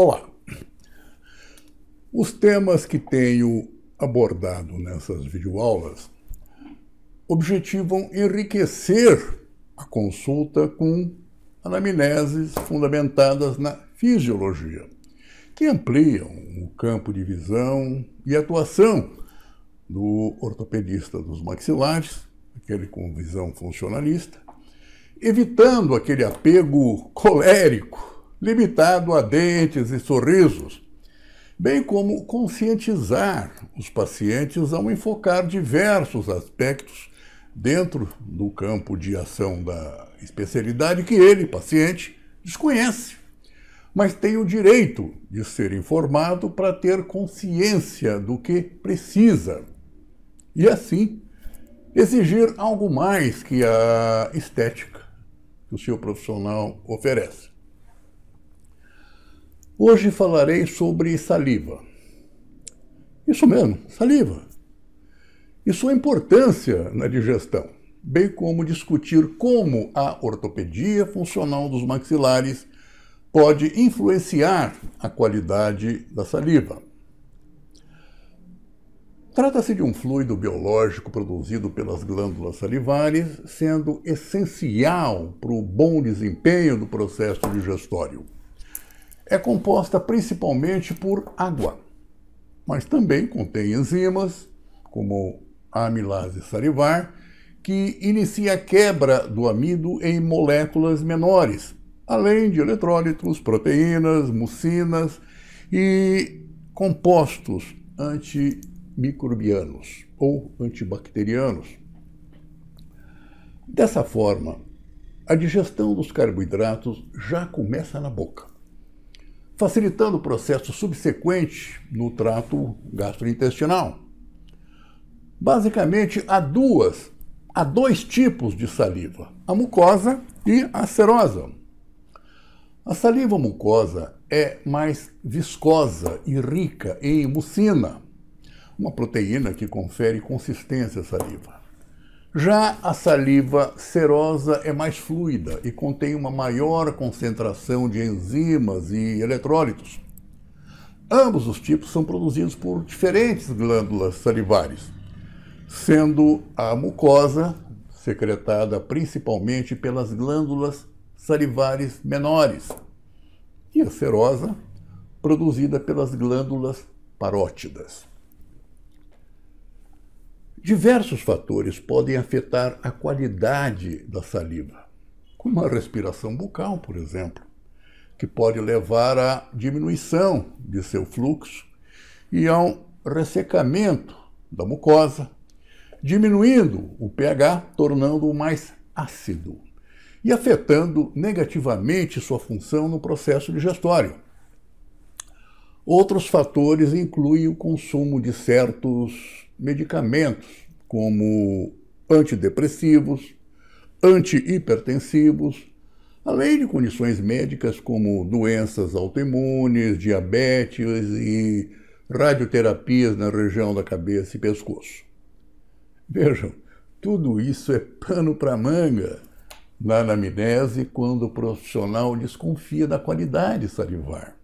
Olá! Os temas que tenho abordado nessas videoaulas objetivam enriquecer a consulta com anamneses fundamentadas na fisiologia, que ampliam o campo de visão e atuação do ortopedista dos maxilares, aquele com visão funcionalista, evitando aquele apego colérico limitado a dentes e sorrisos, bem como conscientizar os pacientes ao enfocar diversos aspectos dentro do campo de ação da especialidade que ele, paciente, desconhece, mas tem o direito de ser informado para ter consciência do que precisa e, assim, exigir algo mais que a estética que o seu profissional oferece. Hoje falarei sobre saliva. Isso mesmo, saliva. E sua é importância na digestão, bem como discutir como a ortopedia funcional dos maxilares pode influenciar a qualidade da saliva. Trata-se de um fluido biológico produzido pelas glândulas salivares, sendo essencial para o bom desempenho do processo digestório é composta principalmente por água, mas também contém enzimas, como a amilase salivar, que inicia a quebra do amido em moléculas menores, além de eletrólitos, proteínas, mucinas e compostos antimicrobianos ou antibacterianos. Dessa forma, a digestão dos carboidratos já começa na boca facilitando o processo subsequente no trato gastrointestinal. Basicamente, há duas, há dois tipos de saliva, a mucosa e a serosa. A saliva mucosa é mais viscosa e rica em mucina, uma proteína que confere consistência à saliva. Já a saliva serosa é mais fluida e contém uma maior concentração de enzimas e eletrólitos. Ambos os tipos são produzidos por diferentes glândulas salivares, sendo a mucosa secretada principalmente pelas glândulas salivares menores e a serosa produzida pelas glândulas parótidas. Diversos fatores podem afetar a qualidade da saliva, como a respiração bucal, por exemplo, que pode levar à diminuição de seu fluxo e ao ressecamento da mucosa, diminuindo o pH, tornando-o mais ácido e afetando negativamente sua função no processo digestório Outros fatores incluem o consumo de certos medicamentos, como antidepressivos, antihipertensivos, além de condições médicas como doenças autoimunes, diabetes e radioterapias na região da cabeça e pescoço. Vejam, tudo isso é pano para manga na anamnese quando o profissional desconfia da qualidade salivar.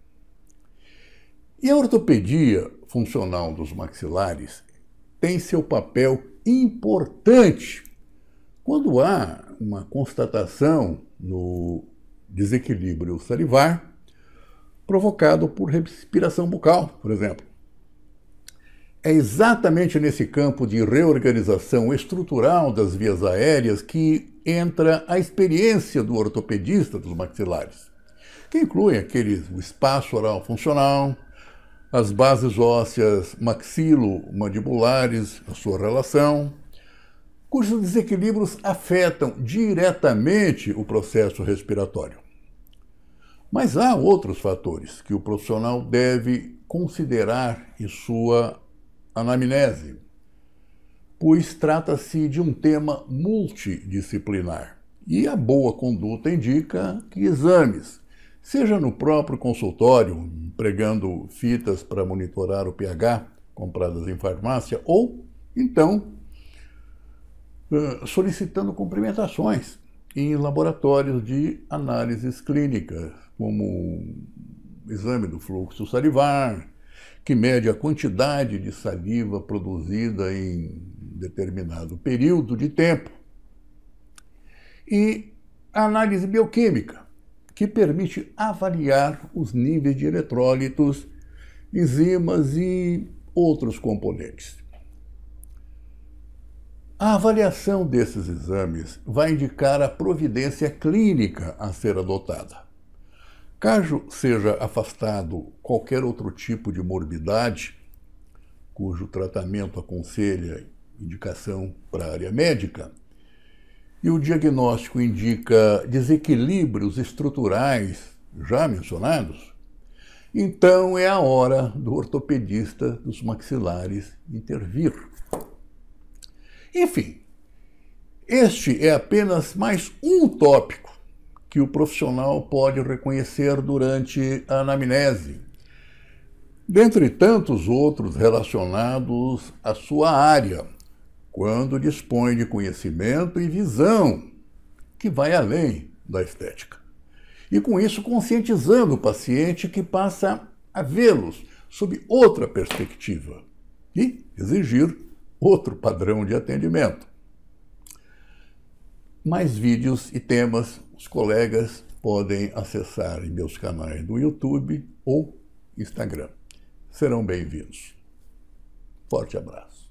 E a ortopedia funcional dos maxilares tem seu papel importante quando há uma constatação no desequilíbrio salivar provocado por respiração bucal, por exemplo. É exatamente nesse campo de reorganização estrutural das vias aéreas que entra a experiência do ortopedista dos maxilares, que inclui aquele o espaço oral funcional, as bases ósseas maxilo-mandibulares, a sua relação, cujos desequilíbrios afetam diretamente o processo respiratório. Mas há outros fatores que o profissional deve considerar em sua anamnese, pois trata-se de um tema multidisciplinar. E a boa conduta indica que exames, seja no próprio consultório, empregando fitas para monitorar o pH compradas em farmácia, ou então eh, solicitando cumprimentações em laboratórios de análises clínicas, como exame do fluxo salivar, que mede a quantidade de saliva produzida em determinado período de tempo, e análise bioquímica, que permite avaliar os níveis de eletrólitos, enzimas e outros componentes. A avaliação desses exames vai indicar a providência clínica a ser adotada. Caso seja afastado qualquer outro tipo de morbidade, cujo tratamento aconselha indicação para a área médica, e o diagnóstico indica desequilíbrios estruturais já mencionados, então é a hora do ortopedista dos maxilares intervir. Enfim, este é apenas mais um tópico que o profissional pode reconhecer durante a anamnese, dentre tantos outros relacionados à sua área quando dispõe de conhecimento e visão que vai além da estética. E com isso conscientizando o paciente que passa a vê-los sob outra perspectiva e exigir outro padrão de atendimento. Mais vídeos e temas os colegas podem acessar em meus canais do YouTube ou Instagram. Serão bem-vindos. Forte abraço.